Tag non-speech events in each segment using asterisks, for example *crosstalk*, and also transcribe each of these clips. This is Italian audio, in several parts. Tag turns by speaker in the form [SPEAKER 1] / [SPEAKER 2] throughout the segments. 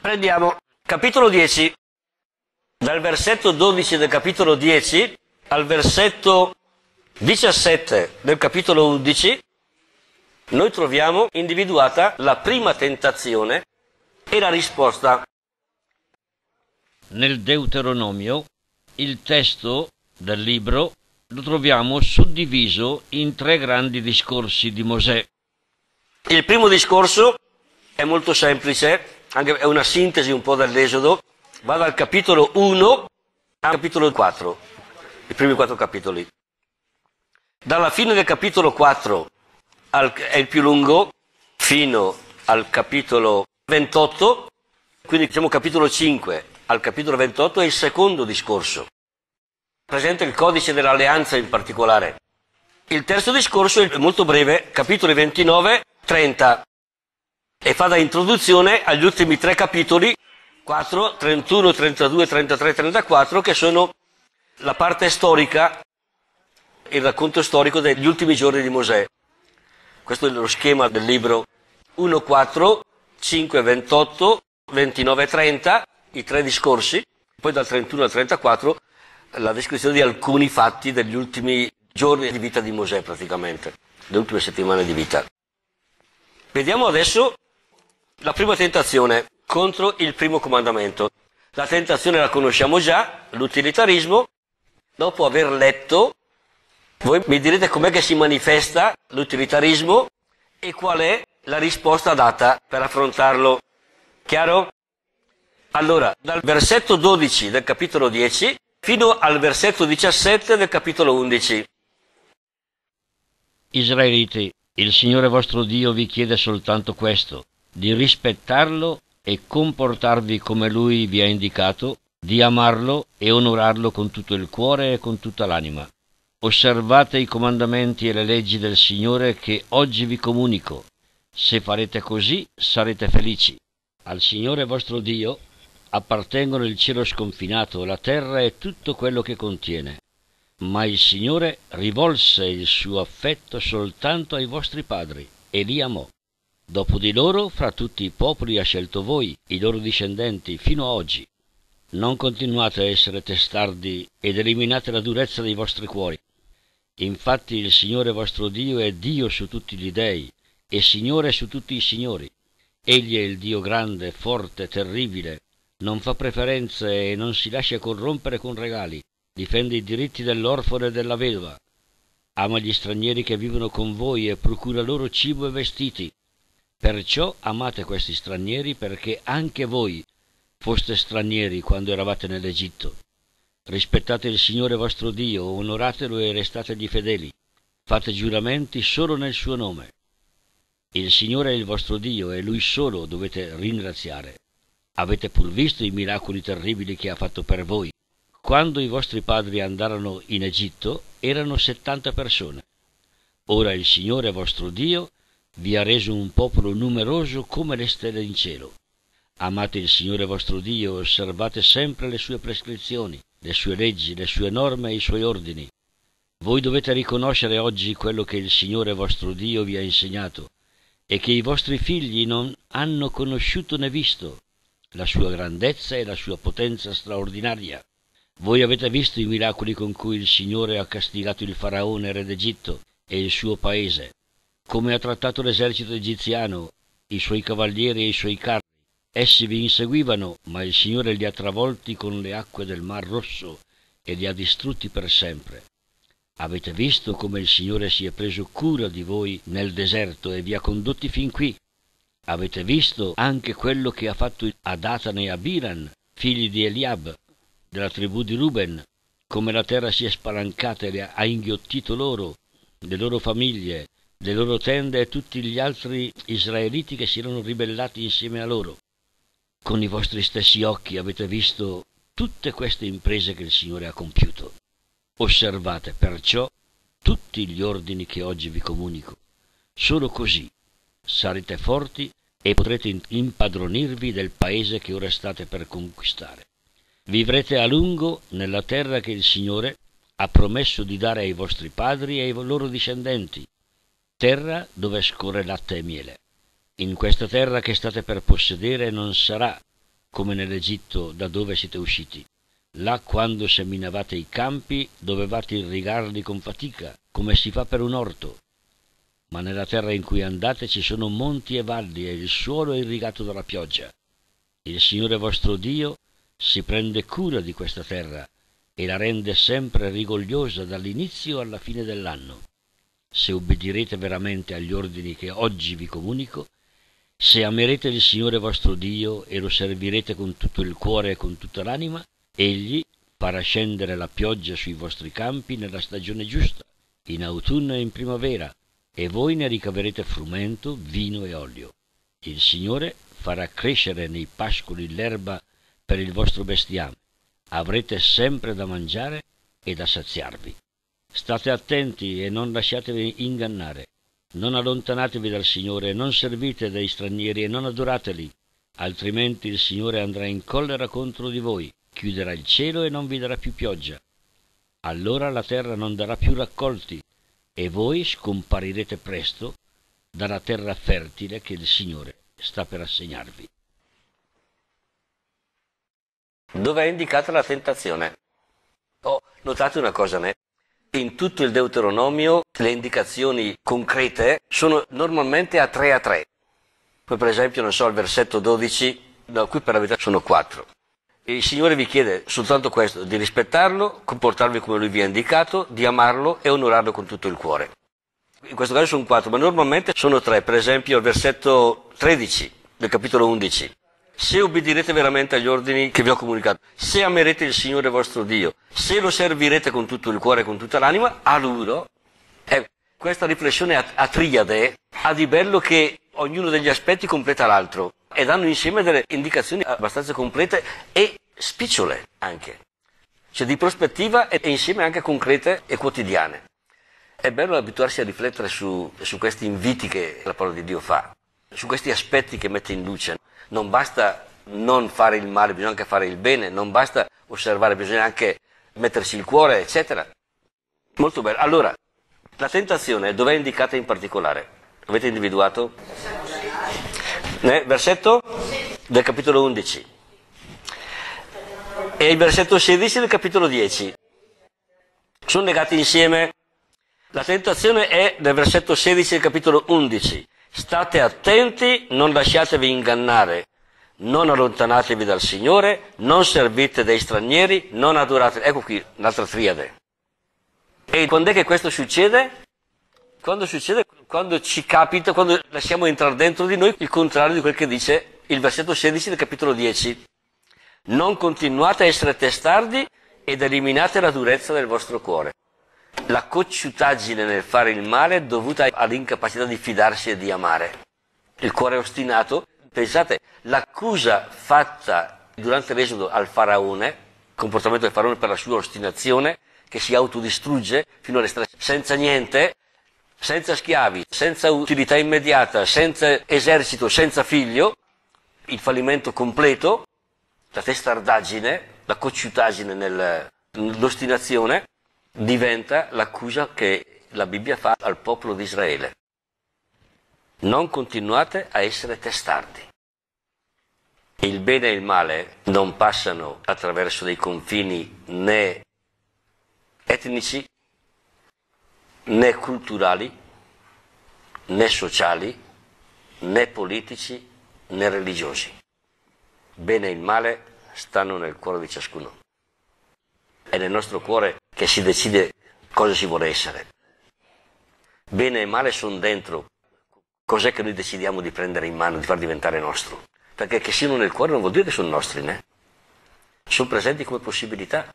[SPEAKER 1] Prendiamo capitolo 10, dal versetto 12 del capitolo 10 al versetto 17 del capitolo 11, noi troviamo individuata la prima tentazione e la risposta. Nel Deuteronomio il testo del libro lo troviamo suddiviso in tre grandi discorsi di Mosè. Il primo discorso è molto semplice anche, è una sintesi un po' dall'Esodo, va dal capitolo 1 al capitolo 4, i primi quattro capitoli. Dalla fine del capitolo 4 al, è il più lungo, fino al capitolo 28, quindi diciamo capitolo 5 al capitolo 28 è il secondo discorso. Presenta il codice dell'alleanza in particolare. Il terzo discorso è molto breve, capitoli 29-30, e fa da introduzione agli ultimi tre capitoli 4, 31, 32, 33, 34 che sono la parte storica il racconto storico degli ultimi giorni di Mosè. Questo è lo schema del libro 1, 4, 5, 28, 29, 30, i tre discorsi, poi dal 31 al 34 la descrizione di alcuni fatti degli ultimi giorni di vita di Mosè praticamente, le ultime settimane di vita. Vediamo adesso la prima tentazione contro il primo comandamento. La tentazione la conosciamo già, l'utilitarismo. Dopo aver letto, voi mi direte com'è che si manifesta l'utilitarismo e qual è la risposta data per affrontarlo. Chiaro? Allora, dal versetto 12 del capitolo 10 fino al versetto 17 del capitolo 11. Israeliti, il Signore vostro Dio vi chiede soltanto questo, di rispettarlo e comportarvi come lui vi ha indicato, di amarlo e onorarlo con tutto il cuore e con tutta l'anima. Osservate i comandamenti e le leggi del Signore che oggi vi comunico. Se farete così sarete felici. Al Signore vostro Dio appartengono il cielo sconfinato, la terra e tutto quello che contiene. Ma il Signore rivolse il suo affetto soltanto ai vostri padri e li amò. Dopo di loro, fra tutti i popoli ha scelto voi, i loro discendenti, fino a oggi. Non continuate a essere testardi ed eliminate la durezza dei vostri cuori. Infatti il Signore vostro Dio è Dio su tutti gli dèi e Signore su tutti i signori. Egli è il Dio grande, forte, terribile, non fa preferenze e non si lascia corrompere con regali, difende i diritti dell'orfano e della vedova. Ama gli stranieri che vivono con voi e procura loro cibo e vestiti Perciò amate questi stranieri perché anche voi foste stranieri quando eravate nell'Egitto. Rispettate il Signore vostro Dio, onoratelo e restategli fedeli. Fate giuramenti solo nel suo nome. Il Signore è il vostro Dio e Lui solo dovete ringraziare. Avete pur visto i miracoli terribili che ha fatto per voi. Quando i vostri padri andarono in Egitto erano settanta persone. Ora il Signore vostro Dio è vi ha reso un popolo numeroso come le stelle in cielo. Amate il Signore vostro Dio, osservate sempre le sue prescrizioni, le sue leggi, le sue norme e i suoi ordini. Voi dovete riconoscere oggi quello che il Signore vostro Dio vi ha insegnato e che i vostri figli non hanno conosciuto né visto, la sua grandezza e la sua potenza straordinaria. Voi avete visto i miracoli con cui il Signore ha castigato il faraone re d'Egitto e il suo paese come ha trattato l'esercito egiziano, i suoi cavalieri e i suoi carri. Essi vi inseguivano, ma il Signore li ha travolti con le acque del Mar Rosso e li ha distrutti per sempre. Avete visto come il Signore si è preso cura di voi nel deserto e vi ha condotti fin qui. Avete visto anche quello che ha fatto a Datan e a Biran, figli di Eliab, della tribù di Ruben, come la terra si è spalancata e ha inghiottito loro, le loro famiglie, le loro tende e tutti gli altri israeliti che si erano ribellati insieme a loro. Con i vostri stessi occhi avete visto tutte queste imprese che il Signore ha compiuto. Osservate perciò tutti gli ordini che oggi vi comunico. Solo così sarete forti e potrete impadronirvi del paese che ora state per conquistare. Vivrete a lungo nella terra che il Signore ha promesso di dare ai vostri padri e ai loro discendenti, terra dove scorre latte e miele. In questa terra che state per possedere non sarà come nell'Egitto da dove siete usciti. Là quando seminavate i campi dovevate irrigarli con fatica, come si fa per un orto. Ma nella terra in cui andate ci sono monti e valli e il suolo è irrigato dalla pioggia. Il Signore vostro Dio si prende cura di questa terra e la rende sempre rigogliosa dall'inizio alla fine dell'anno se obbedirete veramente agli ordini che oggi vi comunico, se amerete il Signore vostro Dio e lo servirete con tutto il cuore e con tutta l'anima, egli farà scendere la pioggia sui vostri campi nella stagione giusta, in autunno e in primavera, e voi ne ricaverete frumento, vino e olio. Il Signore farà crescere nei pascoli l'erba per il vostro bestiame. Avrete sempre da mangiare e da saziarvi. State attenti e non lasciatevi ingannare. Non allontanatevi dal Signore, non servite dei stranieri e non adorateli, altrimenti il Signore andrà in collera contro di voi, chiuderà il cielo e non vi darà più pioggia. Allora la terra non darà più raccolti, e voi scomparirete presto dalla terra fertile che il Signore sta per assegnarvi. Dove è indicata la tentazione? Oh, notate una cosa, né? In tutto il Deuteronomio le indicazioni concrete sono normalmente a 3 a 3. Poi per esempio, non so, al versetto 12, no, qui per la verità sono 4. Il Signore vi chiede soltanto questo, di rispettarlo, comportarvi come Lui vi ha indicato, di amarlo e onorarlo con tutto il cuore. In questo caso sono 4, ma normalmente sono 3. Per esempio al versetto 13 del capitolo 11 se obbedirete veramente agli ordini che vi ho comunicato, se amerete il Signore vostro Dio, se lo servirete con tutto il cuore e con tutta l'anima, a loro. Eh, questa riflessione a, a triade ha di bello che ognuno degli aspetti completa l'altro e danno insieme delle indicazioni abbastanza complete e spicciole anche, cioè di prospettiva e insieme anche concrete e quotidiane. È bello abituarsi a riflettere su, su questi inviti che la parola di Dio fa, su questi aspetti che mette in luce non basta non fare il male, bisogna anche fare il bene, non basta osservare, bisogna anche mettersi il cuore, eccetera. Molto bello. Allora, la tentazione dov'è indicata in particolare? Avete individuato? versetto del capitolo 11 e il versetto 16 del capitolo 10. Sono legati insieme. La tentazione è nel versetto 16 del capitolo 11. State attenti, non lasciatevi ingannare, non allontanatevi dal Signore, non servite dei stranieri, non adorate. Ecco qui un'altra triade. E quando è che questo succede? Quando succede, quando ci capita, quando lasciamo entrare dentro di noi il contrario di quel che dice il versetto 16 del capitolo 10. Non continuate a essere testardi ed eliminate la durezza del vostro cuore. La cocciutaggine nel fare il male è dovuta all'incapacità di fidarsi e di amare. Il cuore ostinato, pensate, l'accusa fatta durante l'esodo al faraone, comportamento del faraone per la sua ostinazione, che si autodistrugge fino a restare senza niente, senza schiavi, senza utilità immediata, senza esercito, senza figlio, il fallimento completo, la testardaggine, la cocciutaggine nell'ostinazione, diventa l'accusa che la Bibbia fa al popolo di Israele. Non continuate a essere testardi. Il bene e il male non passano attraverso dei confini né etnici, né culturali, né sociali, né politici, né religiosi. Bene e il male stanno nel cuore di ciascuno. È nel nostro cuore che si decide cosa si vuole essere. Bene e male sono dentro. Cos'è che noi decidiamo di prendere in mano, di far diventare nostro? Perché che siano nel cuore non vuol dire che sono nostri, né? Sono presenti come possibilità.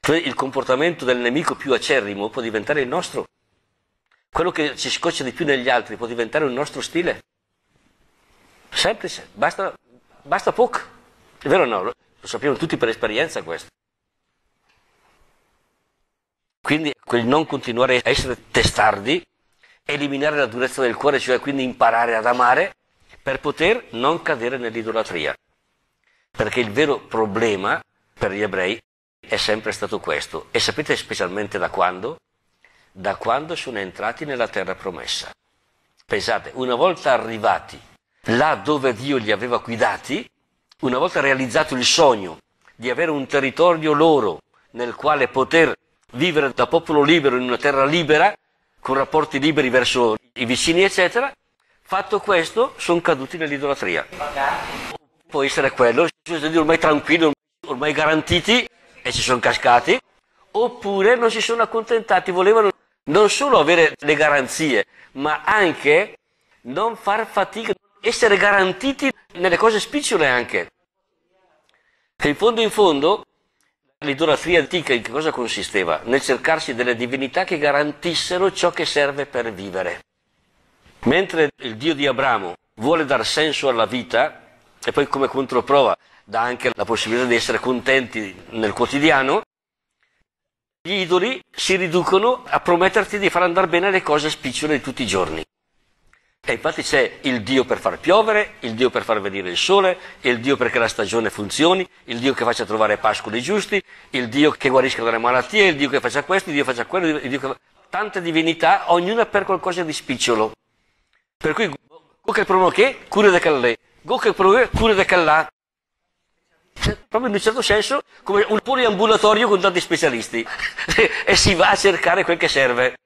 [SPEAKER 1] Cioè, il comportamento del nemico più acerrimo può diventare il nostro. Quello che ci scoccia di più negli altri può diventare il nostro stile. Semplice, basta, basta poco. È vero o no? Lo sappiamo tutti per esperienza questo. Quindi quel non continuare a essere testardi, eliminare la durezza del cuore, cioè quindi imparare ad amare, per poter non cadere nell'idolatria. Perché il vero problema per gli ebrei è sempre stato questo. E sapete specialmente da quando? Da quando sono entrati nella terra promessa. Pensate, una volta arrivati là dove Dio li aveva guidati, una volta realizzato il sogno di avere un territorio loro nel quale poter vivere da popolo libero in una terra libera, con rapporti liberi verso i vicini, eccetera. Fatto questo, sono caduti nell'idolatria. Può essere quello, ormai tranquilli, ormai garantiti, e ci sono cascati, oppure non si sono accontentati, volevano non solo avere le garanzie, ma anche non far fatica, essere garantiti nelle cose spicciole anche. Che in fondo in fondo L'idolatria antica in che cosa consisteva? Nel cercarsi delle divinità che garantissero ciò che serve per vivere. Mentre il Dio di Abramo vuole dar senso alla vita e poi come controprova dà anche la possibilità di essere contenti nel quotidiano, gli idoli si riducono a prometterti di far andare bene le cose spicciole di tutti i giorni. E infatti c'è il Dio per far piovere, il Dio per far venire il sole, il Dio perché la stagione funzioni, il Dio che faccia trovare pascoli giusti, il Dio che guarisca dalle malattie, il Dio che faccia questo, il Dio che faccia quello, il Dio che... tante divinità, ognuna per qualcosa di spicciolo. Per cui, go che provo che, cure de callè, go che provo che, cure de callà. Cioè, proprio in un certo senso, come un poliambulatorio con tanti specialisti. *laughs* e si va a cercare quel che serve.